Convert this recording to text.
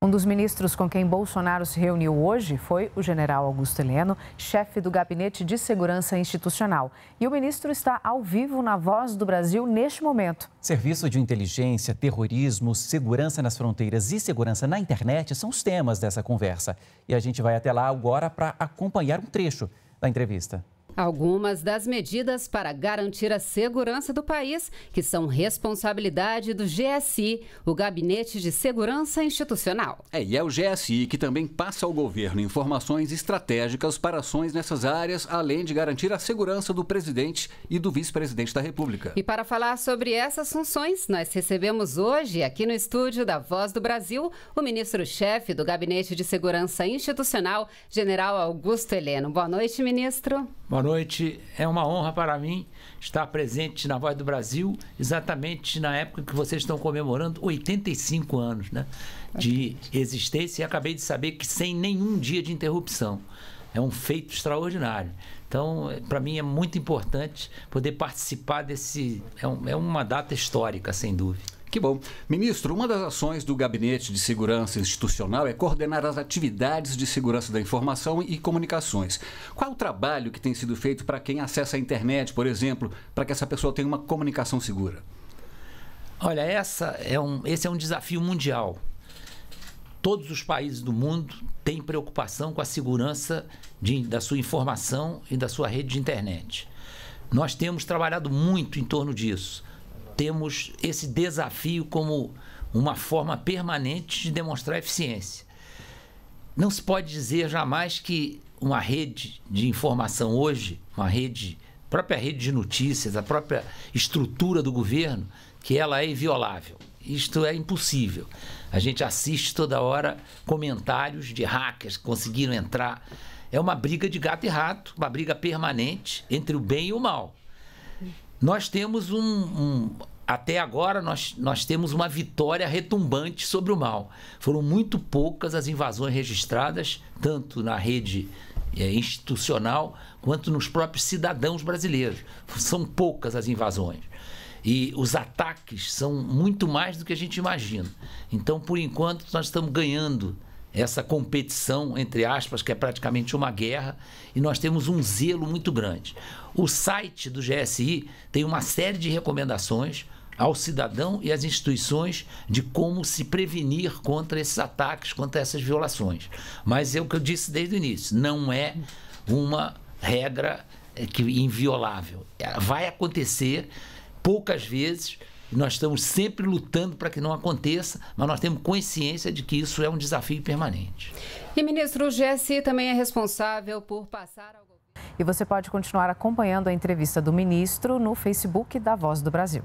Um dos ministros com quem Bolsonaro se reuniu hoje foi o general Augusto Heleno, chefe do Gabinete de Segurança Institucional. E o ministro está ao vivo na Voz do Brasil neste momento. Serviço de inteligência, terrorismo, segurança nas fronteiras e segurança na internet são os temas dessa conversa. E a gente vai até lá agora para acompanhar um trecho da entrevista. Algumas das medidas para garantir a segurança do país, que são responsabilidade do GSI, o Gabinete de Segurança Institucional. É, e é o GSI que também passa ao governo informações estratégicas para ações nessas áreas, além de garantir a segurança do presidente e do vice-presidente da República. E para falar sobre essas funções, nós recebemos hoje, aqui no estúdio da Voz do Brasil, o ministro-chefe do Gabinete de Segurança Institucional, general Augusto Heleno. Boa noite, ministro. Boa noite. É uma honra para mim estar presente na Voz do Brasil, exatamente na época que vocês estão comemorando 85 anos né, de existência. E acabei de saber que sem nenhum dia de interrupção. É um feito extraordinário. Então, para mim é muito importante poder participar desse. É, um, é uma data histórica, sem dúvida. Que bom. Ministro, uma das ações do Gabinete de Segurança Institucional é coordenar as atividades de segurança da informação e comunicações. Qual é o trabalho que tem sido feito para quem acessa a internet, por exemplo, para que essa pessoa tenha uma comunicação segura? Olha, essa é um, esse é um desafio mundial. Todos os países do mundo têm preocupação com a segurança de, da sua informação e da sua rede de internet. Nós temos trabalhado muito em torno disso temos esse desafio como uma forma permanente de demonstrar eficiência. Não se pode dizer jamais que uma rede de informação hoje, uma rede, própria rede de notícias, a própria estrutura do governo, que ela é inviolável. Isto é impossível. A gente assiste toda hora comentários de hackers que conseguiram entrar. É uma briga de gato e rato, uma briga permanente entre o bem e o mal nós temos um, um até agora nós, nós temos uma vitória retumbante sobre o mal. Foram muito poucas as invasões registradas, tanto na rede é, institucional quanto nos próprios cidadãos brasileiros. São poucas as invasões. E os ataques são muito mais do que a gente imagina. Então, por enquanto, nós estamos ganhando essa competição, entre aspas, que é praticamente uma guerra, e nós temos um zelo muito grande. O site do GSI tem uma série de recomendações ao cidadão e às instituições de como se prevenir contra esses ataques, contra essas violações. Mas é o que eu disse desde o início: não é uma regra eh, que inviolável. Vai acontecer poucas vezes nós estamos sempre lutando para que não aconteça, mas nós temos consciência de que isso é um desafio permanente. E ministro, o GSI também é responsável por passar ao E você pode continuar acompanhando a entrevista do ministro no Facebook da Voz do Brasil.